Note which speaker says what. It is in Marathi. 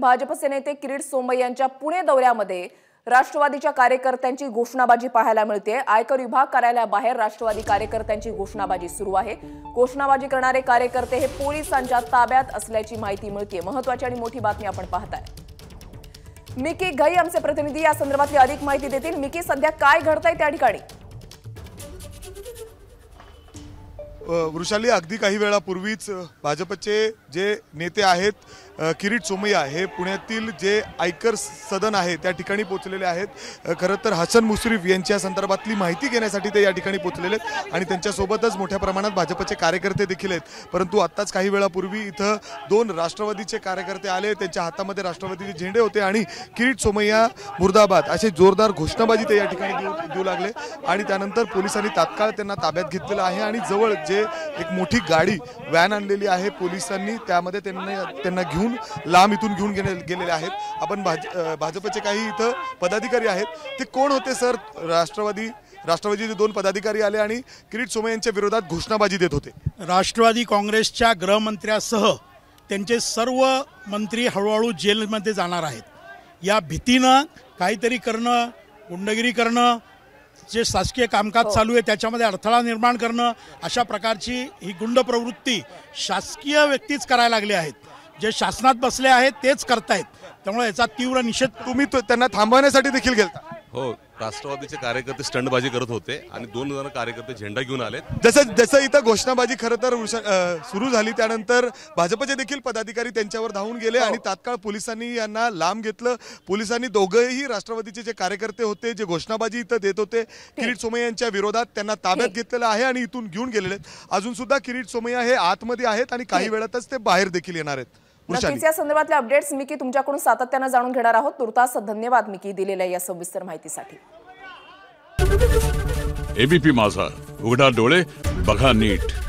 Speaker 1: भाजपचे नेते किरीट सोमय यांच्या पुणे दौऱ्यामध्ये राष्ट्रवादीच्या कार्यकर्त्यांची घोषणाबाजी पाहायला मिळते आयकर विभाग कार्यालयाबाहेर राष्ट्रवादी कार्यकर्त्यांची घोषणाबाजी सुरू आहे घोषणाबाजी करणारे कार्यकर्ते हे पोलिसांच्या ताब्यात असल्याची माहिती मिळते महत्वाची आणि मोठी बातमी आपण पाहताय मिकी घई आमचे प्रतिनिधी या संदर्भातली अधिक माहिती देतील मिकी सध्या काय घडतंय त्या ठिकाणी
Speaker 2: वृषाली अगदी काही वेळापूर्वीच भाजपचे जे नेते आहेत किरीट सोमय्या हे पुण्यातील जे आयकर सदन आहे त्या ठिकाणी पोचलेले आहेत खरं तर हसन मुश्रीफ यांच्या संदर्भातली माहिती घेण्यासाठी ते या ठिकाणी पोचलेले आहेत आणि त्यांच्यासोबतच मोठ्या प्रमाणात भाजपचे कार्यकर्ते देखील आहेत परंतु आत्ताच काही वेळापूर्वी इथं दोन राष्ट्रवादीचे कार्यकर्ते आले त्यांच्या हातामध्ये राष्ट्रवादीचे झेंडे होते आणि किरीट सोमय्या मुर्दाबाद असे जोरदार घोषणाबाजी ते या ठिकाणी देऊ देऊ लागले आणि त्यानंतर पोलिसांनी तात्काळ त्यांना ताब्यात घेतलेलं आहे आणि जवळ जे एक मोठी गाडी व्हॅन आणलेली आहे पोलिसांनी त्यामध्ये त्यांना त्यांना घेऊन घेऊन लांब इथून घेऊन गेले गेलेले आहेत आपण भाज भाजपचे काही इथं पदाधिकारी आहेत ते कोण होते सर
Speaker 3: राष्ट्रवादी राष्ट्रवादीचे दोन पदाधिकारी आले आणि किरीट सोमय यांच्या विरोधात घोषणाबाजी देत होते राष्ट्रवादी काँग्रेसच्या गृहमंत्र्यासह त्यांचे सर्व मंत्री हळूहळू जेलमध्ये जाणार आहेत या भीतीनं काहीतरी करणं गुंडगिरी करणं जे शासकीय कामकाज हो. चालू आहे त्याच्यामध्ये अडथळा निर्माण करणं अशा प्रकारची ही गुंड प्रवृत्ती शासकीय व्यक्तीच करायला लागली आहेत जे शासनात बसले आहेत तेच करतायत त्यामुळे याचा तीव्र निषेध तुम्ही त्यांना थांबवण्यासाठी देखील गेलता
Speaker 2: हो राष्ट्रवादीचे कार्यकर्ते स्टंडबाजी करत होते आणि दोन जण कार्यकर्ते झेंडा घेऊन आले जसं जसं इथं घोषणाबाजी खरं तर सुरू झाली त्यानंतर भाजपचे देखील पदाधिकारी त्यांच्यावर धावून गेले हो. आणि तात्काळ पोलिसांनी यांना लांब घेतलं पोलिसांनी दोघंही राष्ट्रवादीचे जे कार्यकर्ते होते जे घोषणाबाजी इथं देत होते किरीट सोमय्या यांच्या विरोधात त्यांना ताब्यात घेतलेलं आहे आणि इथून घेऊन गेलेले आहेत अजून सुद्धा किरीट सोमय्या हे आतमध्ये आहेत आणि काही वेळातच ते बाहेर देखील येणार आहेत नक्कीच या
Speaker 1: संदर्भातले अपडेट्स की तुमच्याकडून सातत्यानं जाणून घेणार आहोत तुर्तास धन्यवाद मिकी दिलेल्या या सविस्तर माहितीसाठी
Speaker 3: एबीपी माझा उघडा डोळे बघा नीट